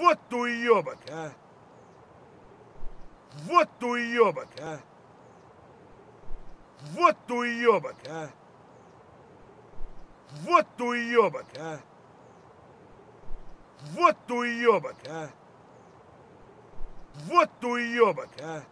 Вот туебок, а! Вот туебок, а! Вот туебок, а! Вот туебок, а! Вот туебок, а! Вот туебок, а!